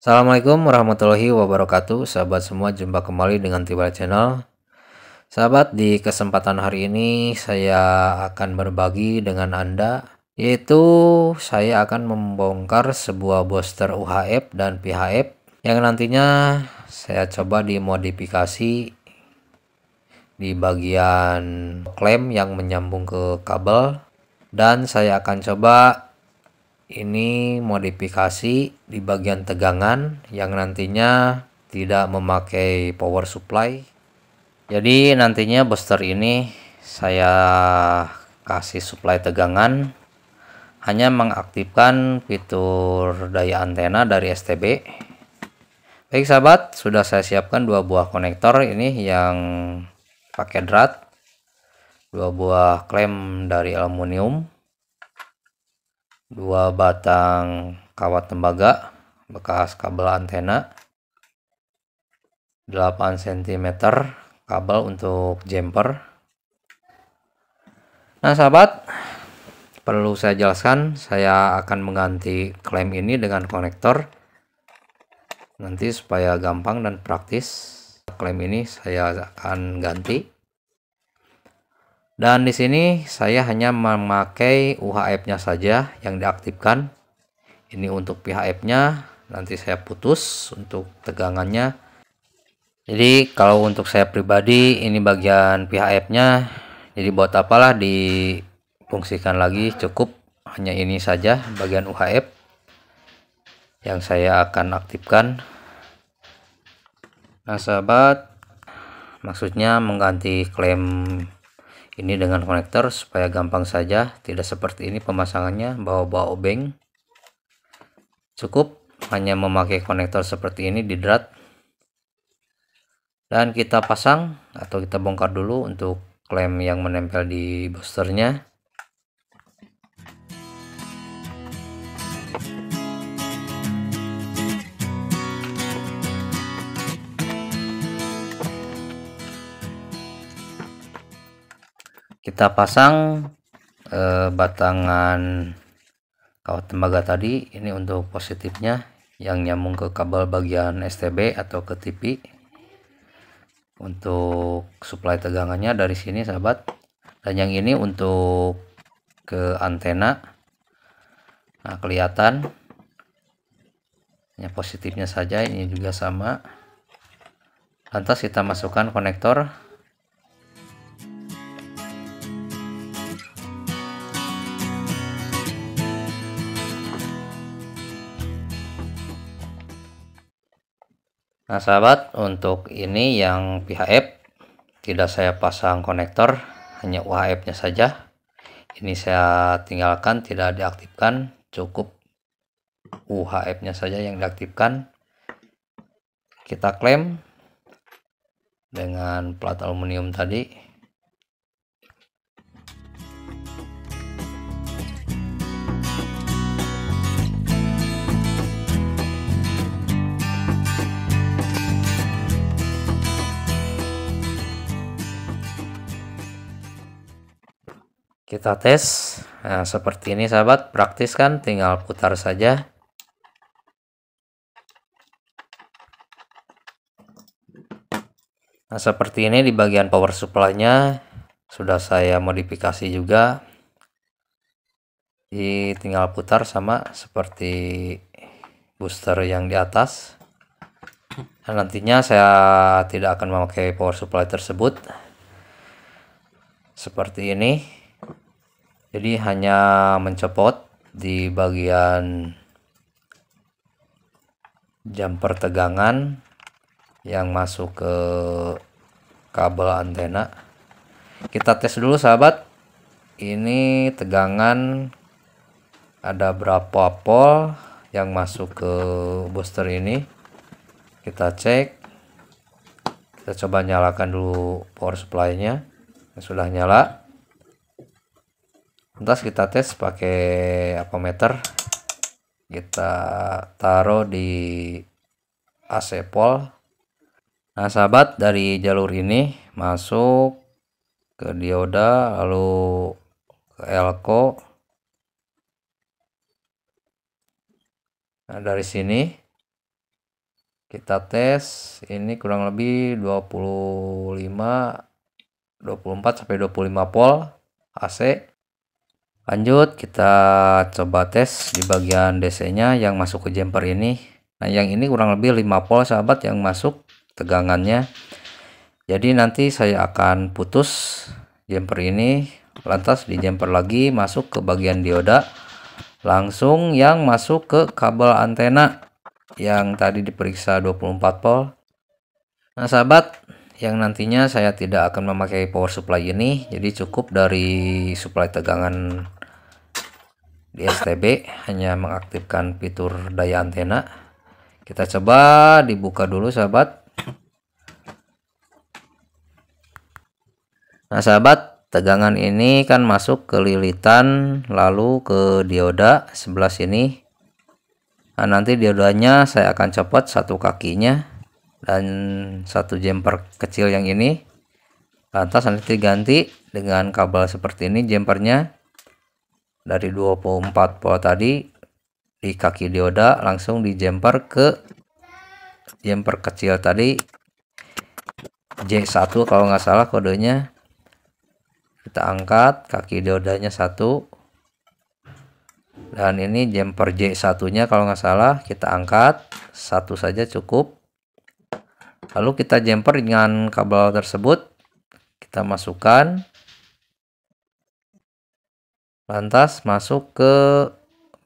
Assalamualaikum warahmatullahi wabarakatuh Sahabat semua jumpa kembali dengan Tiba Channel Sahabat di kesempatan hari ini saya akan berbagi dengan Anda Yaitu saya akan membongkar sebuah booster UHF dan PHF Yang nantinya saya coba dimodifikasi di bagian klem yang menyambung ke kabel dan saya akan coba ini modifikasi di bagian tegangan yang nantinya tidak memakai power supply jadi nantinya booster ini saya kasih supply tegangan hanya mengaktifkan fitur daya antena dari STB baik sahabat sudah saya siapkan dua buah konektor ini yang pakai drat dua buah klem dari aluminium dua batang kawat tembaga bekas kabel antena 8 cm kabel untuk jumper nah sahabat perlu saya jelaskan saya akan mengganti klaim ini dengan konektor nanti supaya gampang dan praktis klaim ini saya akan ganti dan di sini saya hanya memakai UHF-nya saja yang diaktifkan. Ini untuk pihak nya nanti saya putus untuk tegangannya. Jadi kalau untuk saya pribadi ini bagian PHF-nya. Jadi buat apalah difungsikan lagi cukup hanya ini saja bagian UHF yang saya akan aktifkan. Nah, sahabat, maksudnya mengganti klaim ini dengan konektor supaya gampang saja tidak seperti ini pemasangannya bawa-bawa obeng cukup hanya memakai konektor seperti ini di drat dan kita pasang atau kita bongkar dulu untuk klem yang menempel di boosternya kita pasang eh, batangan kawat tembaga tadi ini untuk positifnya yang nyambung ke kabel bagian STB atau ke TV untuk supply tegangannya dari sini sahabat dan yang ini untuk ke antena nah kelihatan yang positifnya saja ini juga sama lantas kita masukkan konektor Nah sahabat untuk ini yang PHF tidak saya pasang konektor hanya UHF nya saja ini saya tinggalkan tidak diaktifkan cukup UHF nya saja yang diaktifkan kita klaim dengan plat aluminium tadi kita tes nah seperti ini sahabat praktis kan tinggal putar saja nah seperti ini di bagian power supply nya sudah saya modifikasi juga di tinggal putar sama seperti booster yang di atas nah, nantinya saya tidak akan memakai power supply tersebut seperti ini jadi hanya mencopot di bagian jam pertegangan yang masuk ke kabel antena kita tes dulu sahabat ini tegangan ada berapa pol yang masuk ke booster ini kita cek kita coba nyalakan dulu power supply nya sudah nyala lantas kita tes pakai meter kita taruh di AC pol nah sahabat dari jalur ini masuk ke dioda lalu ke elko nah dari sini kita tes ini kurang lebih 25 24 sampai 25 volt AC lanjut kita coba tes di bagian DC nya yang masuk ke jumper ini nah yang ini kurang lebih 5 volt sahabat yang masuk tegangannya jadi nanti saya akan putus jumper ini lantas di jumper lagi masuk ke bagian dioda langsung yang masuk ke kabel antena yang tadi diperiksa 24 volt nah sahabat yang nantinya saya tidak akan memakai power supply ini jadi cukup dari supply tegangan di STB hanya mengaktifkan fitur daya antena kita coba dibuka dulu sahabat nah sahabat tegangan ini kan masuk ke lilitan lalu ke dioda sebelah sini nah nanti diodanya saya akan copot satu kakinya dan satu jumper kecil yang ini lantas nanti diganti dengan kabel seperti ini jumpernya dari 24 pola tadi di kaki dioda langsung di jumper ke jumper kecil tadi J1 kalau nggak salah kodenya kita angkat kaki diodanya satu dan ini jumper J1 nya kalau nggak salah kita angkat satu saja cukup lalu kita jumper dengan kabel tersebut kita masukkan lantas masuk ke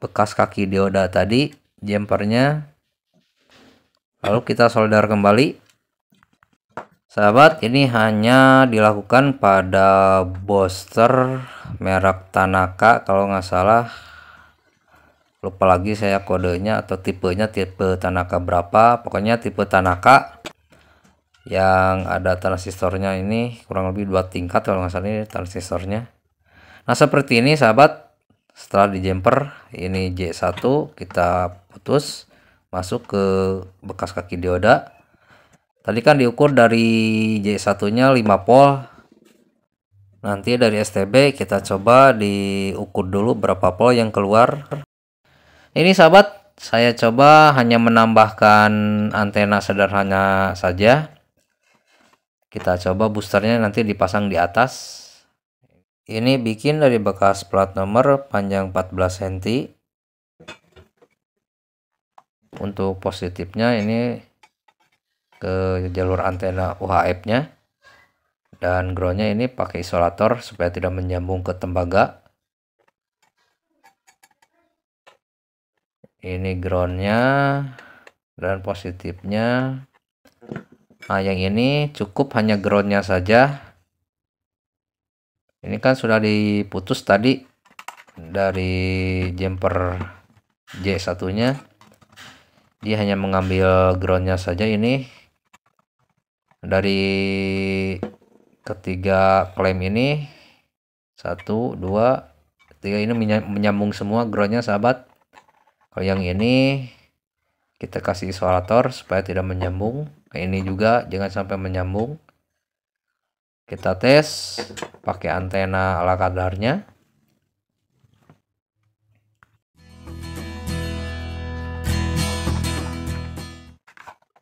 bekas kaki dioda tadi jumpernya lalu kita solder kembali sahabat ini hanya dilakukan pada booster merek Tanaka kalau nggak salah lupa lagi saya kodenya atau tipenya tipe Tanaka berapa pokoknya tipe Tanaka yang ada transistornya ini kurang lebih dua tingkat kalau nggak salah ini transistornya Nah seperti ini sahabat setelah di jumper ini J1 kita putus masuk ke bekas kaki dioda tadi kan diukur dari J1 nya 5 pol nanti dari STB kita coba diukur dulu berapa pol yang keluar ini sahabat saya coba hanya menambahkan antena sederhana saja kita coba boosternya nanti dipasang di atas ini bikin dari bekas plat nomor panjang 14 cm untuk positifnya ini ke jalur antena UHF nya dan groundnya ini pakai isolator supaya tidak menyambung ke tembaga ini groundnya dan positifnya nah yang ini cukup hanya groundnya saja ini kan sudah diputus tadi dari jumper J1 nya dia hanya mengambil groundnya saja ini dari ketiga klaim ini satu dua tiga ini menyambung semua groundnya sahabat kalau oh, yang ini kita kasih isolator supaya tidak menyambung ini juga jangan sampai menyambung kita tes pakai antena ala kadarnya.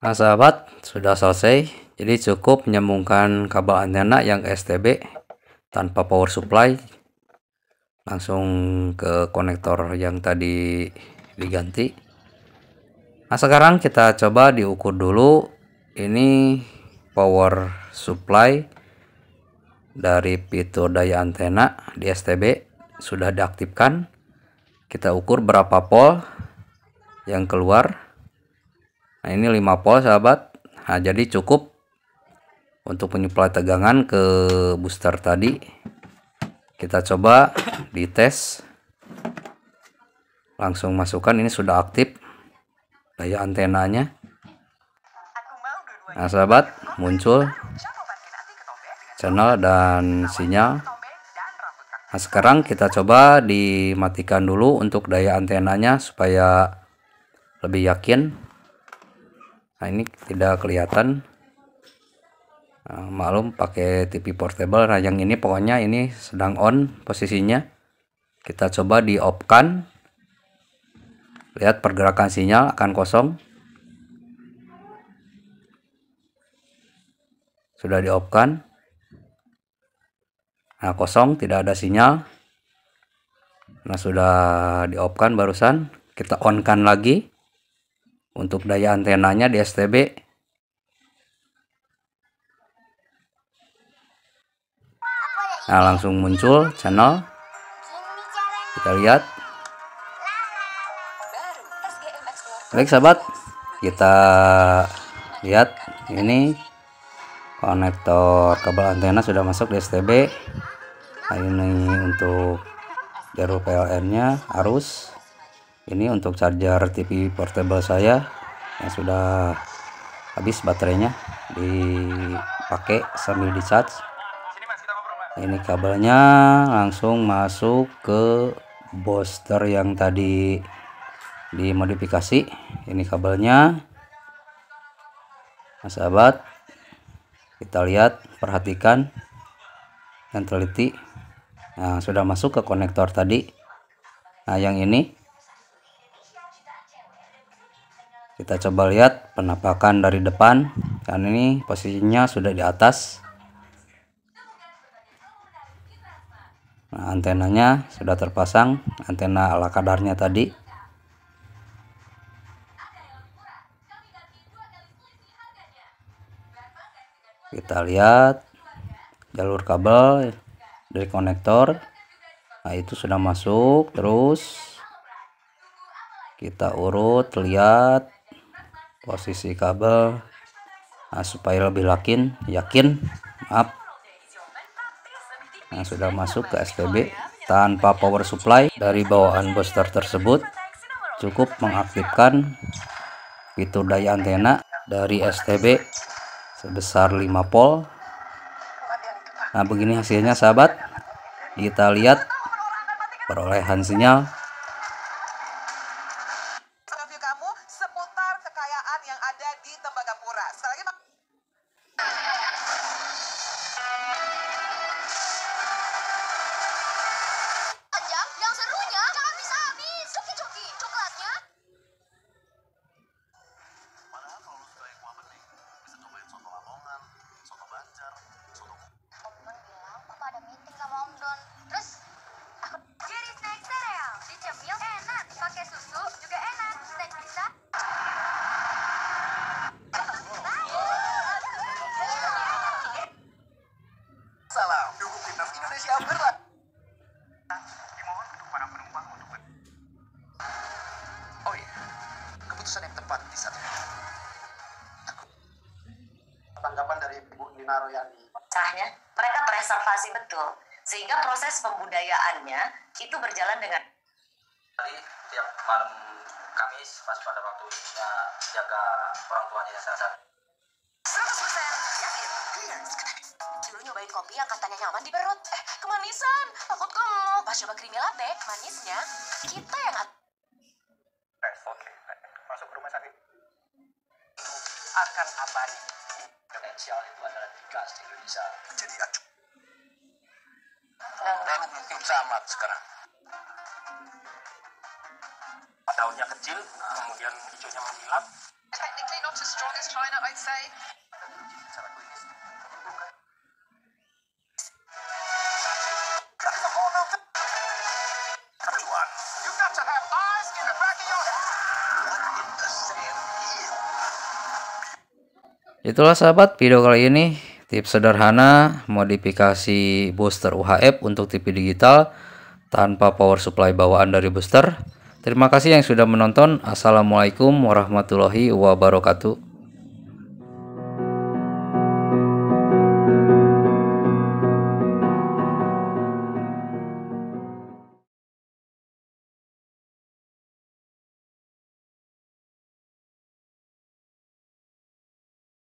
Nah sahabat, sudah selesai. Jadi cukup menyambungkan kabel antena yang STB tanpa power supply langsung ke konektor yang tadi diganti. Nah sekarang kita coba diukur dulu ini power supply dari fitur daya antena di STB sudah diaktifkan kita ukur berapa pol yang keluar nah ini 5 pol, sahabat nah jadi cukup untuk menyuplai tegangan ke booster tadi kita coba dites langsung masukkan ini sudah aktif daya antenanya nah sahabat muncul channel dan sinyal nah sekarang kita coba dimatikan dulu untuk daya antenanya supaya lebih yakin nah ini tidak kelihatan nah, maklum pakai TV portable nah yang ini pokoknya ini sedang on posisinya kita coba di off kan lihat pergerakan sinyal akan kosong sudah di off kan nah kosong tidak ada sinyal nah sudah di off kan barusan kita on kan lagi untuk daya antenanya di STB nah langsung muncul channel kita lihat baik sahabat kita lihat ini konektor kabel antena sudah masuk di STB nah ini untuk jarum PLN nya arus ini untuk charger TV portable saya yang sudah habis baterainya dipakai sambil di charge ini kabelnya langsung masuk ke booster yang tadi dimodifikasi ini kabelnya nah, sahabat kita lihat perhatikan dan teliti nah, sudah masuk ke konektor tadi nah yang ini kita coba lihat penampakan dari depan kan ini posisinya sudah di atas nah antenanya sudah terpasang antena ala kadarnya tadi kita lihat jalur kabel dari konektor nah itu sudah masuk terus kita urut lihat posisi kabel nah, supaya lebih yakin yakin maaf nah, sudah masuk ke STB tanpa power supply dari bawaan booster tersebut cukup mengaktifkan fitur daya antena dari STB sebesar 5 volt nah begini hasilnya sahabat kita lihat perolehan sinyal di Cahnya, mereka preservasi betul. Sehingga proses pembudayaannya itu berjalan dengan Tadi tiap malam Kamis pas pada waktunya jaga orang tuanya salah sehat. 100% yakin. Dulu nyobain kopi yang katanya nyaman di perut. Eh, kemanisan. Takut kamu. Pas coba creamy latte, manisnya kita yang atur. sosial itu adalah digas di Indonesia menjadi acuan dan mungkin sama sekarang daunnya kecil kemudian hijaunya menghilang technically not as strong as China I'd say Itulah sahabat video kali ini tips sederhana modifikasi booster UHF untuk TV digital tanpa power supply bawaan dari booster. Terima kasih yang sudah menonton. Assalamualaikum warahmatullahi wabarakatuh.